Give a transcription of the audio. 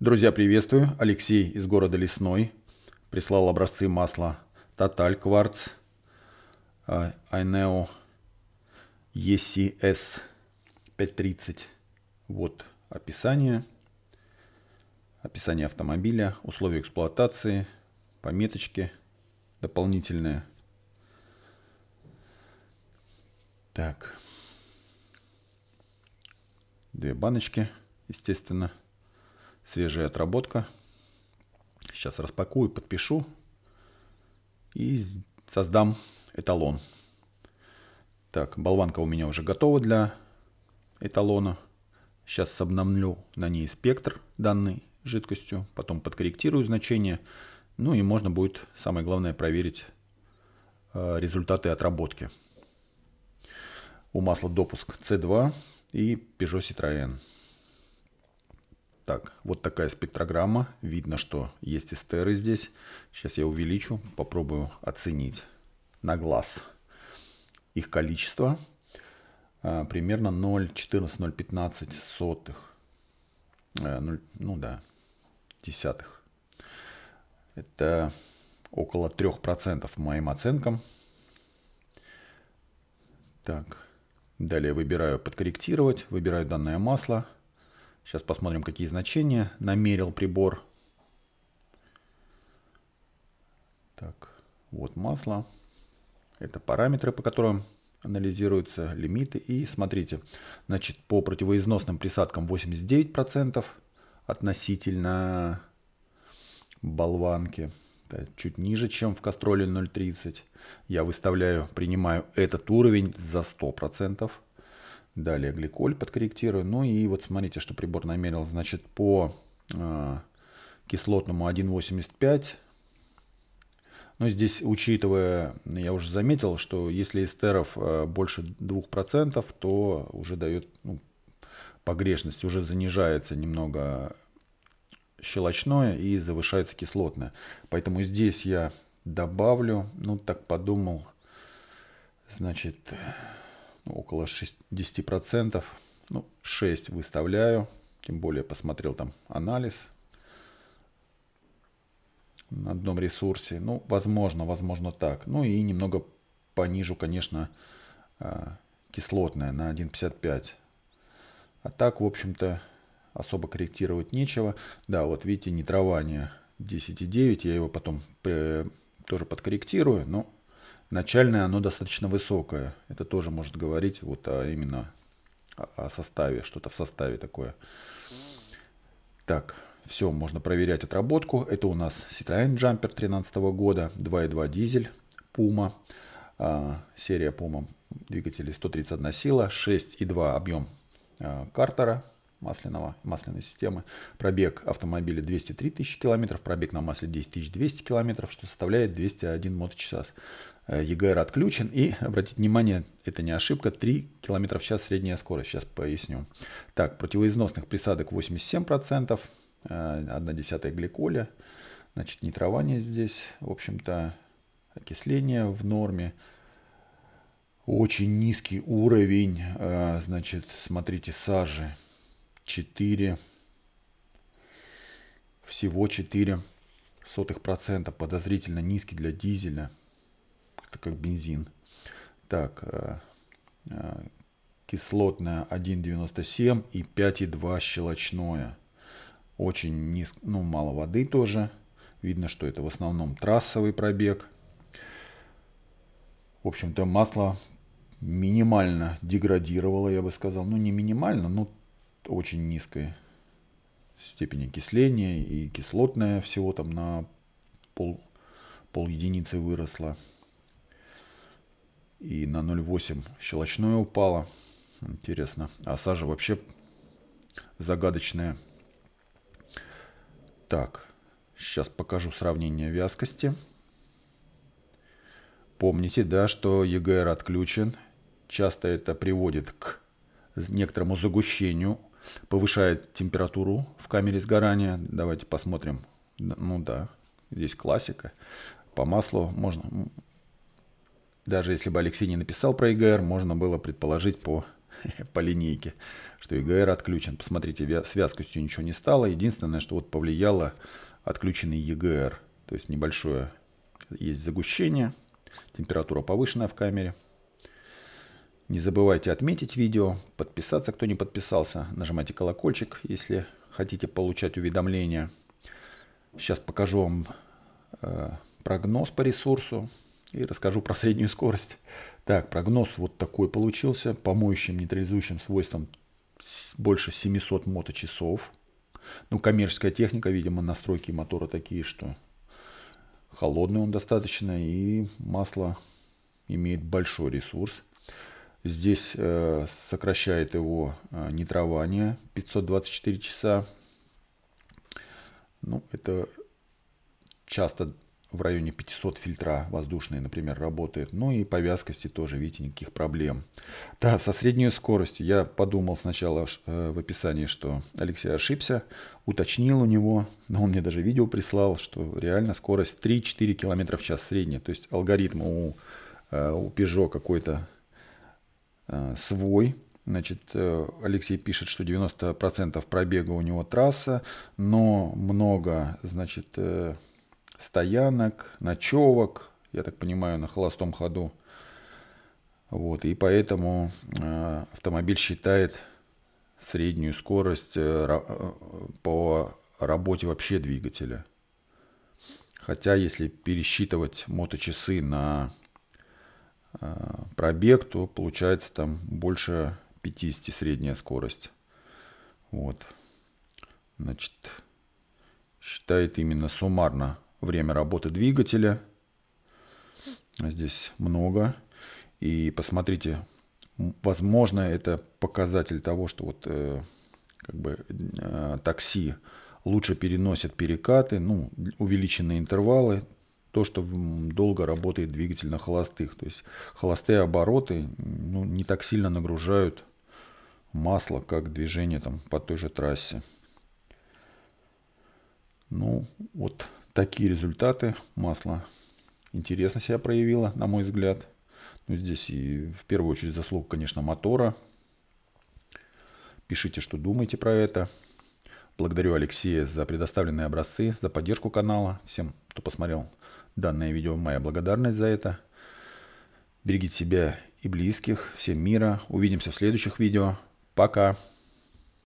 Друзья, приветствую. Алексей из города Лесной прислал образцы масла Total Quartz Aineo ECS 530. Вот описание. Описание автомобиля, условия эксплуатации, пометочки дополнительные. Так. Две баночки, естественно. Свежая отработка. Сейчас распакую, подпишу и создам эталон. Так, болванка у меня уже готова для эталона. Сейчас обновлю на ней спектр данной жидкостью, потом подкорректирую значение. Ну и можно будет, самое главное, проверить э, результаты отработки. У масла допуск C2 и Peugeot Citroën. Так, вот такая спектрограмма. Видно, что есть эстеры здесь. Сейчас я увеличу, попробую оценить на глаз их количество. А, примерно 0,14-0,15 сотых. 0, э, ну да, десятых. Это около 3% моим оценкам. Так, далее выбираю подкорректировать, выбираю данное масло – Сейчас посмотрим, какие значения намерил прибор. Так, вот масло. Это параметры, по которым анализируются лимиты. И смотрите, значит, по противоизносным присадкам 89% относительно болванки. Да, чуть ниже, чем в кастроле 0.30. Я выставляю, принимаю этот уровень за 100%. Далее гликоль подкорректирую. Ну и вот смотрите, что прибор намерил. Значит, по э, кислотному 1,85. Но здесь, учитывая, я уже заметил, что если эстеров э, больше 2%, то уже дает ну, погрешность, уже занижается немного щелочное и завышается кислотное. Поэтому здесь я добавлю, ну так подумал, значит, около 60%. Ну, 6 выставляю. Тем более посмотрел там анализ на одном ресурсе. Ну, возможно, возможно так. Ну и немного понижу, конечно, а, кислотное на 1,55. А так, в общем-то, особо корректировать нечего. Да, вот видите, нитрование а 10,9. Я его потом э, тоже подкорректирую, но Начальное оно достаточно высокое. Это тоже может говорить вот о, именно о составе, что-то в составе такое. Так, все, можно проверять отработку. Это у нас Citroen Jumper 13 года, 2.2 дизель, Puma, а, серия Puma, двигатели 131 сила, 6.2 объем а, картера масляного, масляной системы. Пробег автомобиля 203 тысячи километров, пробег на масле 10 200 километров, что составляет 201 моточас. EGR э, отключен. И, обратите внимание, это не ошибка, 3 км в час средняя скорость. Сейчас поясню. Так, противоизносных присадок 87%, 1 э, десятая гликоля, значит, нитрование здесь, в общем-то, окисление в норме. Очень низкий уровень, э, значит, смотрите, сажи 4, всего 4 сотых процента, подозрительно низкий для дизеля – как бензин. Так, э, э, кислотное 1,97 и 5,2 щелочное. Очень низко, ну мало воды тоже. Видно, что это в основном трассовый пробег. В общем-то, масло минимально деградировало, я бы сказал. Ну, не минимально, но очень низкой степени окисления и кислотное всего там на пол, пол единицы выросло. И на 0,8 щелочное упало. Интересно. А сажа вообще загадочная. Так, сейчас покажу сравнение вязкости. Помните, да, что ЕГР отключен. Часто это приводит к некоторому загущению, повышает температуру в камере сгорания. Давайте посмотрим. Ну да, здесь классика. По маслу можно даже если бы Алексей не написал про ИГР, можно было предположить по, по линейке, что ИГР отключен. Посмотрите, с вязкостью ничего не стало. Единственное, что вот повлияло отключенный ЕГР. То есть небольшое есть загущение, температура повышенная в камере. Не забывайте отметить видео, подписаться, кто не подписался. Нажимайте колокольчик, если хотите получать уведомления. Сейчас покажу вам э, прогноз по ресурсу и расскажу про среднюю скорость. Так, прогноз вот такой получился. По моющим нейтрализующим свойствам больше 700 моточасов. Ну, коммерческая техника, видимо, настройки мотора такие, что холодный он достаточно. И масло имеет большой ресурс. Здесь э, сокращает его э, нитрование 524 часа. Ну, это часто в районе 500 фильтра воздушные, например, работает. Ну и по вязкости тоже, видите, никаких проблем. Да, со средней скоростью я подумал сначала э, в описании, что Алексей ошибся, уточнил у него, но он мне даже видео прислал, что реально скорость 3-4 км в час средняя. То есть алгоритм у, э, у Peugeot какой-то э, свой, Значит, Алексей пишет, что 90% пробега у него трасса, но много, значит, стоянок, ночевок, я так понимаю, на холостом ходу. Вот, и поэтому э, автомобиль считает среднюю скорость э, э, по работе вообще двигателя. Хотя, если пересчитывать моточасы на э, пробег, то получается там больше 50 средняя скорость. Вот. Значит, считает именно суммарно время работы двигателя. Здесь много. И посмотрите, возможно, это показатель того, что вот э, как бы э, такси лучше переносят перекаты, ну, увеличенные интервалы, то, что долго работает двигатель на холостых. То есть холостые обороты ну, не так сильно нагружают масло, как движение там по той же трассе. Ну, вот такие результаты масло интересно себя проявило, на мой взгляд. Ну, здесь и в первую очередь заслуг, конечно, мотора. Пишите, что думаете про это. Благодарю Алексея за предоставленные образцы, за поддержку канала. Всем, кто посмотрел данное видео, моя благодарность за это. Берегите себя и близких. Всем мира. Увидимся в следующих видео. Пока.